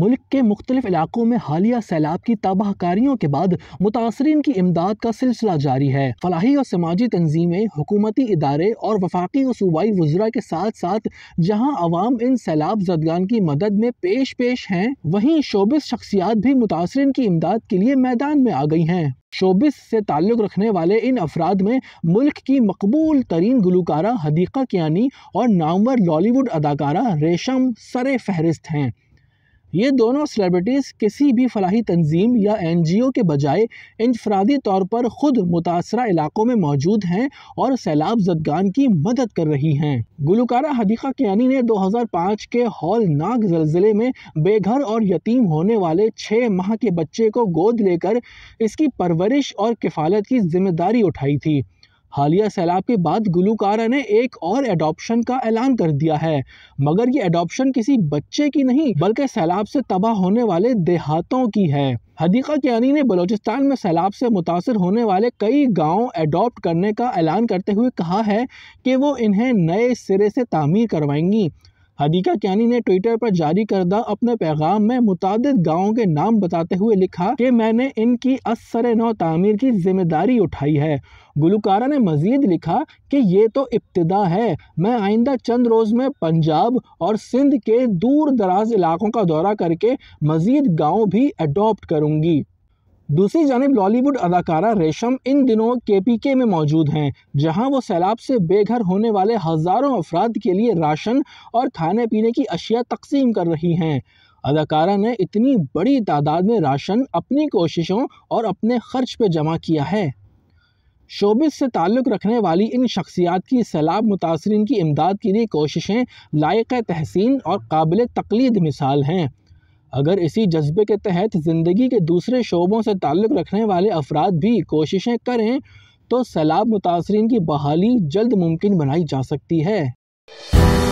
मुल्क के मुख्तलिफ इलाकों में हालिया सैलाब की तबाहकारियों के बाद मुतासरीन की इमदाद का सिलसिला जारी है फलाही और समाजी तंजीमें हुकूमती इदारे और वफाकी और सूबाई वज्रा के साथ साथ जहाँ आवाम इन सैलाब जदगान की मदद में पेश पेश हैं वहीं शोबिस शख्सियात भी मुतासरीन की इमदाद के लिए मैदान में आ गई हैं शोबिस से ताल्लुक़ रखने वाले इन अफराद में मुल्क की मकबूल तरीन गुलकारा हदीक़ा कियानी और नामवर लॉलीवुड अदाकारा रेशम सरे फहरिस्त हैं ये दोनों सेलिब्रिटीज़ किसी भी फलाही तंजीम या एन जी ओ के बजाय इनफरादी तौर पर ख़ुद मुतासर इलाक़ों में मौजूद हैं और सैलाब जदगान की मदद कर रही हैं गुलकारा हदीक़ा कियानी ने 2005 के हौलनाक जलजिले में बेघर और यतीम होने वाले छः माह के बच्चे को गोद लेकर इसकी परवरिश और किफ़ालत की जिम्मेदारी उठाई थी हालिया सैलाब के बाद गुलूकारा ने एक और एडॉप्शन का ऐलान कर दिया है मगर ये एडॉप्शन किसी बच्चे की नहीं बल्कि सैलाब से तबाह होने वाले देहातों की है हदीक़ा क्यानी ने बलोचिस्तान में सैलाब से मुतासर होने वाले कई गांव एडॉप्ट करने का ऐलान करते हुए कहा है कि वो इन्हें नए सिरे से तामीर करवाएंगी हदीका कैनी ने ट्विटर पर जारी करदा अपने पैगाम में मुतद गाँव के नाम बताते हुए लिखा कि मैंने इनकी असर नौ तमीर की जिम्मेदारी उठाई है गुलकारा ने मजीद लिखा कि ये तो इब्तदा है मैं आइंदा चंद रोज़ में पंजाब और सिंध के दूर दराज इलाकों का दौरा करके मजीद गाँव भी अडोप्ट करूँगी दूसरी जानब बॉलीवुड अदाकारा रेशम इन दिनों के पी के में मौजूद हैं जहां वो सैलाब से बेघर होने वाले हज़ारों अफराद के लिए राशन और खाने पीने की अशिया तकसीम कर रही हैं अदाकारा ने इतनी बड़ी तादाद में राशन अपनी कोशिशों और अपने खर्च पर जमा किया है शोबिस से ताल्लुक़ रखने वाली इन शख्सियात की सैलाब मुतासरीन की इमदाद के लिए कोशिशें लायक तहसीन और काबिल तकलीद मिसाल हैं अगर इसी जज्बे के तहत ज़िंदगी के दूसरे शोबों से ताल्लुक़ रखने वाले अफराद भी कोशिशें करें तो सैलाब मुतासरी की बहाली जल्द मुमकिन बनाई जा सकती है